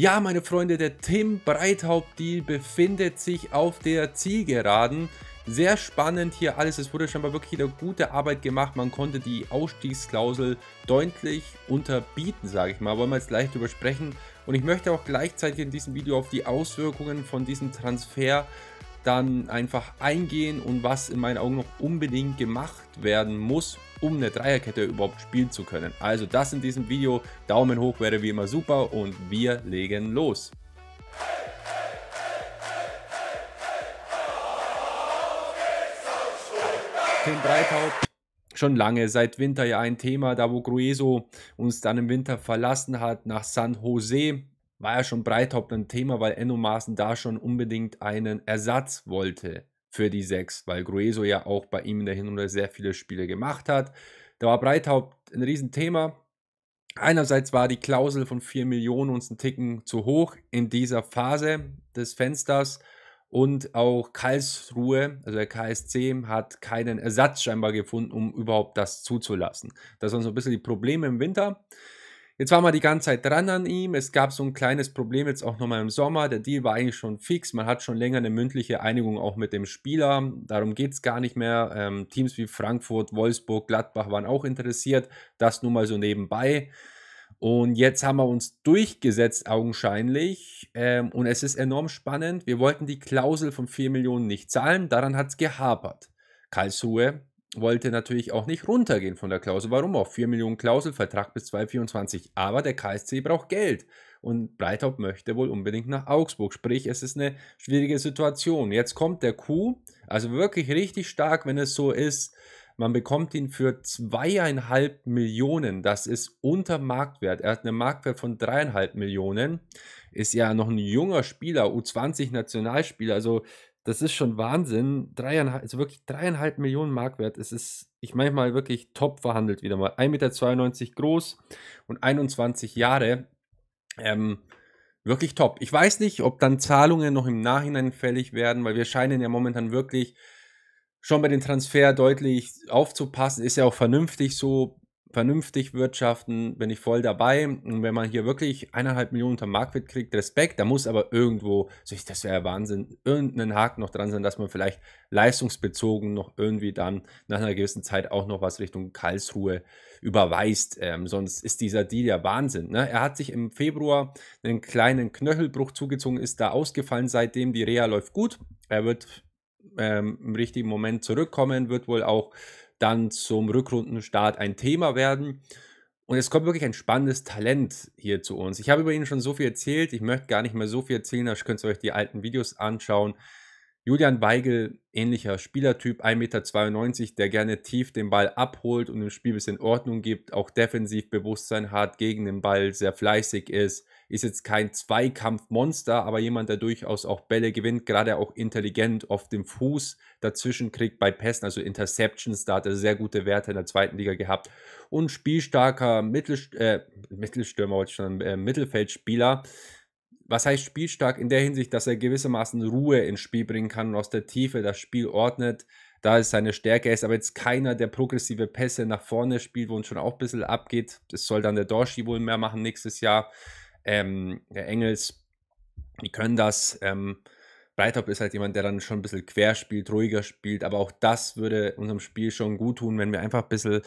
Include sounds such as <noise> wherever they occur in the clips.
Ja, meine Freunde, der Tim Breithaupt-Deal befindet sich auf der Zielgeraden. Sehr spannend hier alles. Es wurde scheinbar wirklich eine gute Arbeit gemacht. Man konnte die Ausstiegsklausel deutlich unterbieten, sage ich mal. Wollen wir jetzt leicht sprechen. Und ich möchte auch gleichzeitig in diesem Video auf die Auswirkungen von diesem Transfer dann einfach eingehen und was in meinen Augen noch unbedingt gemacht werden muss, um eine Dreierkette überhaupt spielen zu können. Also das in diesem Video. Daumen hoch wäre wie immer super und wir legen los. Tim Breithaupt schon lange, seit Winter ja ein Thema, da wo Grueso uns dann im Winter verlassen hat nach San Jose war ja schon Breithaupt ein Thema, weil Enno Maaßen da schon unbedingt einen Ersatz wollte für die Sechs, weil Grueso ja auch bei ihm in der Hinrunde sehr viele Spiele gemacht hat. Da war Breithaupt ein Riesenthema. Einerseits war die Klausel von 4 Millionen uns einen Ticken zu hoch in dieser Phase des Fensters und auch Karlsruhe, also der KSC, hat keinen Ersatz scheinbar gefunden, um überhaupt das zuzulassen. Das waren so ein bisschen die Probleme im Winter. Jetzt war man die ganze Zeit dran an ihm. Es gab so ein kleines Problem jetzt auch nochmal im Sommer. Der Deal war eigentlich schon fix. Man hat schon länger eine mündliche Einigung auch mit dem Spieler. Darum geht es gar nicht mehr. Ähm, Teams wie Frankfurt, Wolfsburg, Gladbach waren auch interessiert. Das nur mal so nebenbei. Und jetzt haben wir uns durchgesetzt, augenscheinlich. Ähm, und es ist enorm spannend. Wir wollten die Klausel von 4 Millionen nicht zahlen. Daran hat es gehapert. Karlsruhe wollte natürlich auch nicht runtergehen von der Klausel. Warum auch? 4 Millionen Klausel, Vertrag bis 2024. Aber der KSC braucht Geld. Und Breithaupt möchte wohl unbedingt nach Augsburg. Sprich, es ist eine schwierige Situation. Jetzt kommt der Coup, also wirklich richtig stark, wenn es so ist. Man bekommt ihn für zweieinhalb Millionen. Das ist unter Marktwert. Er hat einen Marktwert von dreieinhalb Millionen. Ist ja noch ein junger Spieler, U20-Nationalspieler. Also das ist schon Wahnsinn. Dreieinhalb, also wirklich dreieinhalb Millionen Mark wert. Es ist, ich manchmal wirklich top verhandelt wieder mal. 1,92 Meter groß und 21 Jahre. Ähm, wirklich top. Ich weiß nicht, ob dann Zahlungen noch im Nachhinein fällig werden, weil wir scheinen ja momentan wirklich schon bei den Transfer deutlich aufzupassen. Ist ja auch vernünftig so vernünftig wirtschaften, bin ich voll dabei. Und wenn man hier wirklich eineinhalb Millionen unter Marktwert kriegt, Respekt, da muss aber irgendwo, das wäre Wahnsinn, irgendeinen Haken noch dran sein, dass man vielleicht leistungsbezogen noch irgendwie dann nach einer gewissen Zeit auch noch was Richtung Karlsruhe überweist. Ähm, sonst ist dieser Deal ja Wahnsinn. Ne? Er hat sich im Februar einen kleinen Knöchelbruch zugezogen, ist da ausgefallen, seitdem die Reha läuft gut. Er wird ähm, im richtigen Moment zurückkommen, wird wohl auch dann zum Rückrundenstart ein Thema werden. Und es kommt wirklich ein spannendes Talent hier zu uns. Ich habe über ihn schon so viel erzählt, ich möchte gar nicht mehr so viel erzählen, da könnt ihr euch die alten Videos anschauen. Julian Weigel, ähnlicher Spielertyp, 1,92 Meter, der gerne tief den Ball abholt und im Spiel ein bisschen Ordnung gibt, auch defensiv Bewusstsein hat, gegen den Ball sehr fleißig ist, ist jetzt kein Zweikampfmonster, aber jemand, der durchaus auch Bälle gewinnt, gerade auch intelligent auf dem Fuß dazwischen kriegt bei Pässen, also Interceptions, da hat er sehr gute Werte in der zweiten Liga gehabt und spielstarker Mittelst äh, Mittelstürmer, wollte ich schon, äh, Mittelfeldspieler, was heißt spielstark? In der Hinsicht, dass er gewissermaßen Ruhe ins Spiel bringen kann und aus der Tiefe das Spiel ordnet. Da ist seine Stärke, er ist aber jetzt keiner, der progressive Pässe nach vorne spielt, wo uns schon auch ein bisschen abgeht. Das soll dann der Dorschi wohl mehr machen nächstes Jahr. Ähm, der Engels, die können das. Ähm, Breithaupt ist halt jemand, der dann schon ein bisschen quer spielt, ruhiger spielt, aber auch das würde unserem Spiel schon gut tun, wenn wir einfach ein bisschen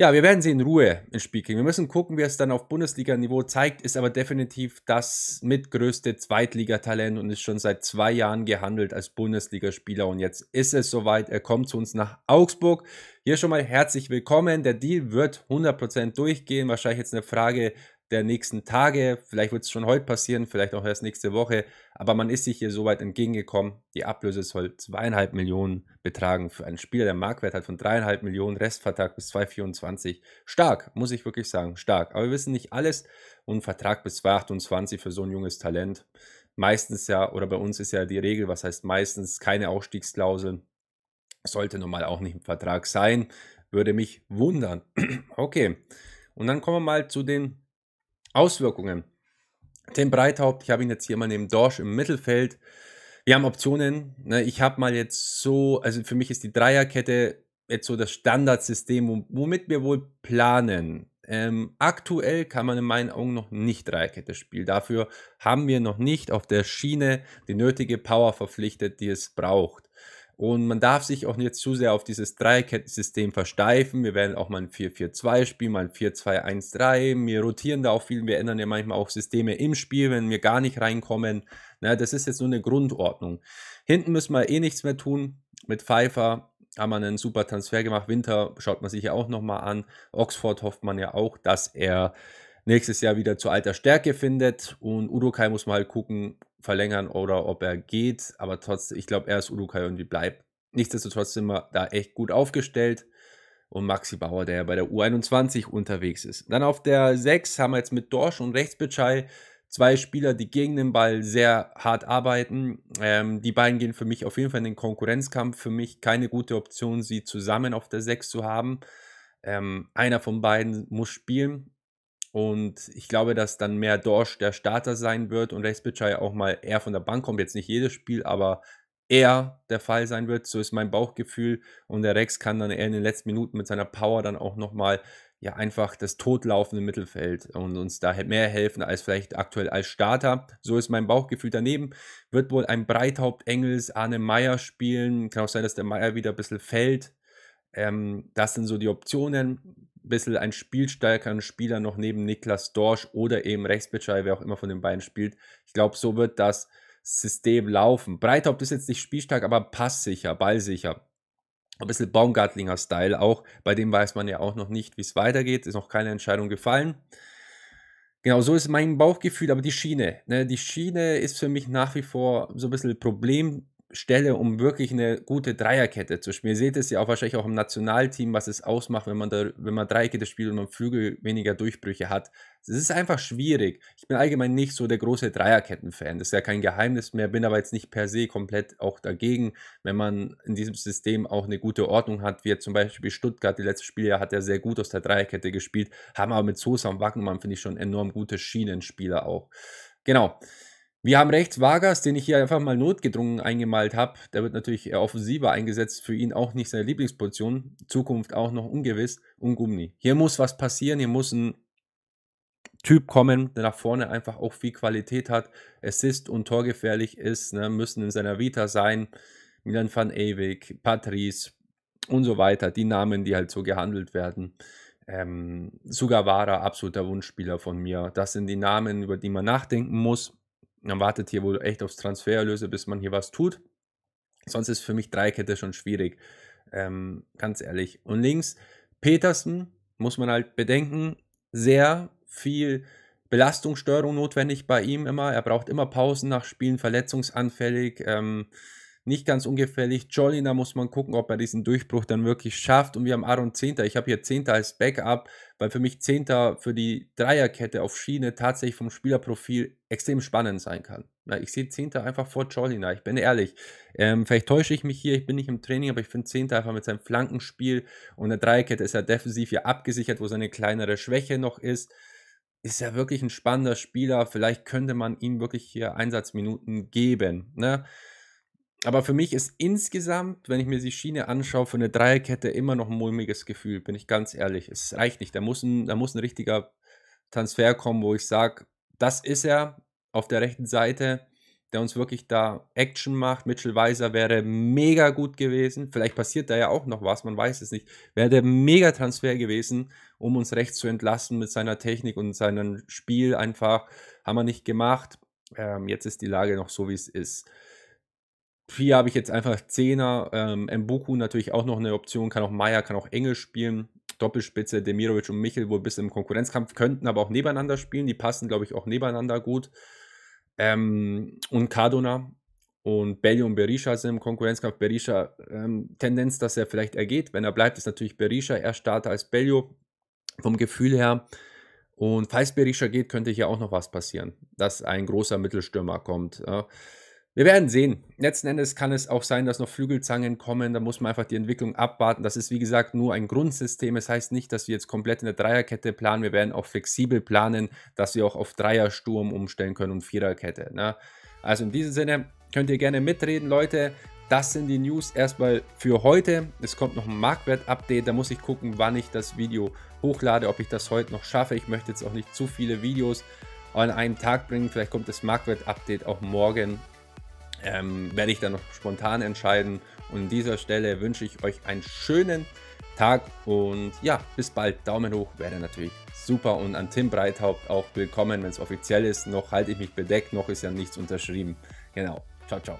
ja, wir werden sie in Ruhe ins Spiel kriegen. Wir müssen gucken, wie es dann auf Bundesliga-Niveau zeigt, ist aber definitiv das mitgrößte Zweitligatalent und ist schon seit zwei Jahren gehandelt als Bundesligaspieler. Und jetzt ist es soweit, er kommt zu uns nach Augsburg. Hier schon mal herzlich willkommen. Der Deal wird 100% durchgehen. Wahrscheinlich jetzt eine Frage der nächsten Tage. Vielleicht wird es schon heute passieren, vielleicht auch erst nächste Woche. Aber man ist sich hier so weit entgegengekommen. Die Ablöse soll zweieinhalb Millionen betragen für einen Spieler, der Marktwert hat von dreieinhalb Millionen, Restvertrag bis 2024. Stark, muss ich wirklich sagen, stark. Aber wir wissen nicht alles. Und Vertrag bis 2028 für so ein junges Talent. Meistens ja, oder bei uns ist ja die Regel, was heißt meistens, keine Ausstiegsklausel. Sollte nun mal auch nicht im Vertrag sein. Würde mich wundern. <clears throat> okay. Und dann kommen wir mal zu den Auswirkungen. Tim Breithaupt, ich habe ihn jetzt hier mal neben Dorsch im Mittelfeld. Wir haben Optionen. Ne? Ich habe mal jetzt so, also für mich ist die Dreierkette jetzt so das Standardsystem, womit wir wohl planen. Ähm, aktuell kann man in meinen Augen noch nicht Dreierkette spielen. Dafür haben wir noch nicht auf der Schiene die nötige Power verpflichtet, die es braucht. Und man darf sich auch nicht zu sehr auf dieses Dreieckensystem versteifen. Wir werden auch mal ein 4-4-2 spielen, mal ein 4-2-1-3. Wir rotieren da auch viel. Wir ändern ja manchmal auch Systeme im Spiel, wenn wir gar nicht reinkommen. Na, das ist jetzt nur eine Grundordnung. Hinten müssen wir eh nichts mehr tun. Mit Pfeiffer haben wir einen super Transfer gemacht. Winter schaut man sich ja auch nochmal an. Oxford hofft man ja auch, dass er nächstes Jahr wieder zu alter Stärke findet. Und Urukai muss man halt gucken, verlängern oder ob er geht. Aber trotzdem, ich glaube, er ist Urukai und wie bleibt. Nichtsdestotrotz sind wir da echt gut aufgestellt. Und Maxi Bauer, der ja bei der U21 unterwegs ist. Dann auf der 6 haben wir jetzt mit Dorsch und Rechtsbitschei zwei Spieler, die gegen den Ball sehr hart arbeiten. Ähm, die beiden gehen für mich auf jeden Fall in den Konkurrenzkampf. Für mich keine gute Option, sie zusammen auf der 6 zu haben. Ähm, einer von beiden muss spielen. Und ich glaube, dass dann mehr Dorsch der Starter sein wird und Rechtsbitschei auch mal eher von der Bank kommt. Jetzt nicht jedes Spiel, aber eher der Fall sein wird. So ist mein Bauchgefühl. Und der Rex kann dann eher in den letzten Minuten mit seiner Power dann auch nochmal ja einfach das totlaufende Mittelfeld und uns da mehr helfen als vielleicht aktuell als Starter. So ist mein Bauchgefühl daneben. Wird wohl ein Breithaupt Engels Arne Meyer spielen. Kann auch sein, dass der Meyer wieder ein bisschen fällt. Ähm, das sind so die Optionen. Ein bisschen ein spielstärkeren Spieler noch neben Niklas Dorsch oder eben Rechtsbitschei, wer auch immer von den beiden spielt. Ich glaube, so wird das System laufen. Breithaupt ist jetzt nicht spielstark, aber passsicher, ballsicher. Ein bisschen Baumgartlinger Style auch. Bei dem weiß man ja auch noch nicht, wie es weitergeht. Ist noch keine Entscheidung gefallen. Genau, so ist mein Bauchgefühl, aber die Schiene, ne, die Schiene ist für mich nach wie vor so ein bisschen Problem. Stelle, um wirklich eine gute Dreierkette zu spielen. Ihr seht es ja auch wahrscheinlich auch im Nationalteam, was es ausmacht, wenn man, da, wenn man Dreierkette spielt und man Flügel weniger Durchbrüche hat. Es ist einfach schwierig. Ich bin allgemein nicht so der große Dreierketten-Fan. Das ist ja kein Geheimnis mehr, bin aber jetzt nicht per se komplett auch dagegen, wenn man in diesem System auch eine gute Ordnung hat, wie zum Beispiel Stuttgart, die letzte Spiele hat er sehr gut aus der Dreierkette gespielt, haben aber mit Sosa und Wackenmann, finde ich, schon enorm gute Schienenspieler auch. Genau. Wir haben rechts Vargas, den ich hier einfach mal notgedrungen eingemalt habe. Der wird natürlich eher offensiver eingesetzt. Für ihn auch nicht seine Lieblingsposition. Zukunft auch noch ungewiss. Und Gumni. Hier muss was passieren. Hier muss ein Typ kommen, der nach vorne einfach auch viel Qualität hat, Assist und torgefährlich ist, ne, müssen in seiner Vita sein. Milan van Ewig, Patrice und so weiter, die Namen, die halt so gehandelt werden. Ähm, Sugawara, absoluter Wunschspieler von mir. Das sind die Namen, über die man nachdenken muss. Man wartet hier wohl echt aufs Transfererlöse, bis man hier was tut. Sonst ist für mich Dreikette schon schwierig. Ähm, ganz ehrlich. Und links, Petersen, muss man halt bedenken, sehr viel Belastungssteuerung notwendig bei ihm immer. Er braucht immer Pausen nach Spielen, verletzungsanfällig. Ähm, nicht ganz ungefährlich. Jolina muss man gucken, ob er diesen Durchbruch dann wirklich schafft. Und wir haben Aaron Zehnter. Ich habe hier Zehnter als Backup, weil für mich Zehnter für die Dreierkette auf Schiene tatsächlich vom Spielerprofil extrem spannend sein kann. Ich sehe Zehnter einfach vor Jolina, ich bin ehrlich. Ähm, vielleicht täusche ich mich hier, ich bin nicht im Training, aber ich finde Zehnter einfach mit seinem Flankenspiel und der Dreierkette ist er defensiv hier abgesichert, wo seine kleinere Schwäche noch ist ist ja wirklich ein spannender Spieler. Vielleicht könnte man ihm wirklich hier Einsatzminuten geben. Ne? Aber für mich ist insgesamt, wenn ich mir die Schiene anschaue, für eine Dreierkette immer noch ein mulmiges Gefühl, bin ich ganz ehrlich. Es reicht nicht. Da muss ein, da muss ein richtiger Transfer kommen, wo ich sage, das ist er auf der rechten Seite, der uns wirklich da Action macht. Mitchell Weiser wäre mega gut gewesen. Vielleicht passiert da ja auch noch was, man weiß es nicht. Wäre der mega Transfer gewesen, um uns rechts zu entlasten mit seiner Technik und seinem Spiel einfach. Haben wir nicht gemacht. Ähm, jetzt ist die Lage noch so, wie es ist. Hier habe ich jetzt einfach Zehner. Ähm, Mbuku natürlich auch noch eine Option. Kann auch Meier, kann auch Engel spielen. Doppelspitze, Demirovic und Michel wohl bis im Konkurrenzkampf, könnten aber auch nebeneinander spielen. Die passen, glaube ich, auch nebeneinander gut. Ähm, und Cardona und Belli und Berisha sind im Konkurrenzkampf. Berisha, ähm, Tendenz, dass er vielleicht ergeht. Wenn er bleibt, ist natürlich Berisha eher Starter als Bellio vom Gefühl her. Und falls Berisha geht, könnte hier auch noch was passieren, dass ein großer Mittelstürmer kommt. Ja. Wir werden sehen. Letzten Endes kann es auch sein, dass noch Flügelzangen kommen. Da muss man einfach die Entwicklung abwarten. Das ist, wie gesagt, nur ein Grundsystem. Es das heißt nicht, dass wir jetzt komplett in der Dreierkette planen. Wir werden auch flexibel planen, dass wir auch auf Dreiersturm umstellen können und Viererkette. Ne? Also in diesem Sinne könnt ihr gerne mitreden, Leute. Das sind die News erstmal für heute. Es kommt noch ein Marktwert-Update. Da muss ich gucken, wann ich das Video hochlade, ob ich das heute noch schaffe. Ich möchte jetzt auch nicht zu viele Videos an einem Tag bringen. Vielleicht kommt das Marktwert-Update auch morgen ähm, werde ich dann noch spontan entscheiden. Und an dieser Stelle wünsche ich euch einen schönen Tag und ja, bis bald. Daumen hoch wäre natürlich super und an Tim Breithaupt auch willkommen, wenn es offiziell ist. Noch halte ich mich bedeckt, noch ist ja nichts unterschrieben. Genau. Ciao, ciao.